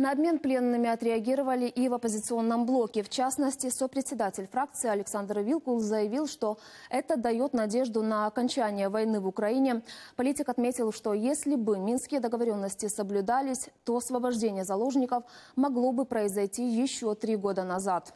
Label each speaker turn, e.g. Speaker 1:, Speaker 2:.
Speaker 1: На обмен пленными отреагировали и в оппозиционном блоке. В частности, сопредседатель фракции Александр Вилкул заявил, что это дает надежду на окончание войны в Украине. Политик отметил, что если бы минские договоренности соблюдались, то освобождение заложников могло бы произойти еще три года назад.